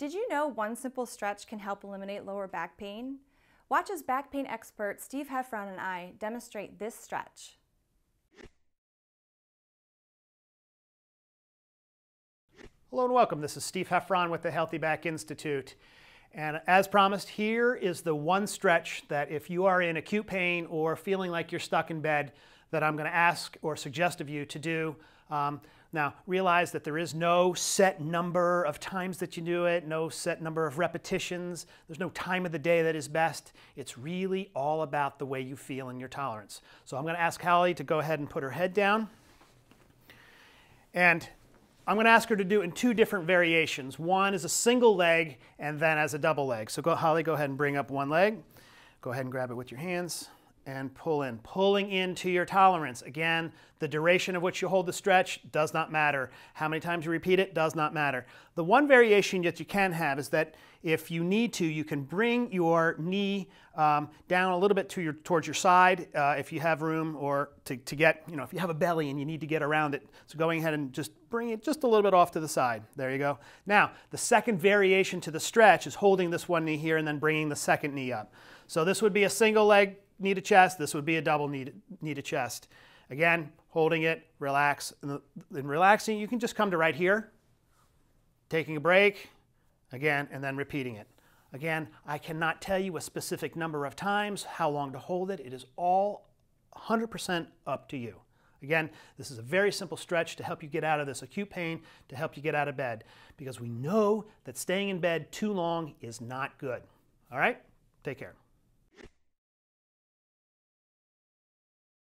Did you know one simple stretch can help eliminate lower back pain? Watch as back pain expert Steve Heffron and I demonstrate this stretch. Hello and welcome. This is Steve Heffron with the Healthy Back Institute. And as promised, here is the one stretch that if you are in acute pain or feeling like you're stuck in bed, that I'm going to ask or suggest of you to do. Um, now, realize that there is no set number of times that you do it, no set number of repetitions. There's no time of the day that is best. It's really all about the way you feel and your tolerance. So I'm going to ask Hallie to go ahead and put her head down. And I'm going to ask her to do in two different variations. One is a single leg and then as a double leg. So go, Holly, go ahead and bring up one leg. Go ahead and grab it with your hands and pull in, pulling into your tolerance. Again, the duration of which you hold the stretch does not matter. How many times you repeat it does not matter. The one variation that you can have is that if you need to, you can bring your knee um, down a little bit to your, towards your side uh, if you have room or to, to get, you know, if you have a belly and you need to get around it. So going ahead and just bring it just a little bit off to the side. There you go. Now, the second variation to the stretch is holding this one knee here and then bringing the second knee up. So this would be a single leg knee to chest. This would be a double knee to, knee to chest. Again, holding it, relax. And, relaxing, you can just come to right here, taking a break, again, and then repeating it. Again, I cannot tell you a specific number of times, how long to hold it. It is all 100% up to you. Again, this is a very simple stretch to help you get out of this acute pain, to help you get out of bed, because we know that staying in bed too long is not good. All right? Take care.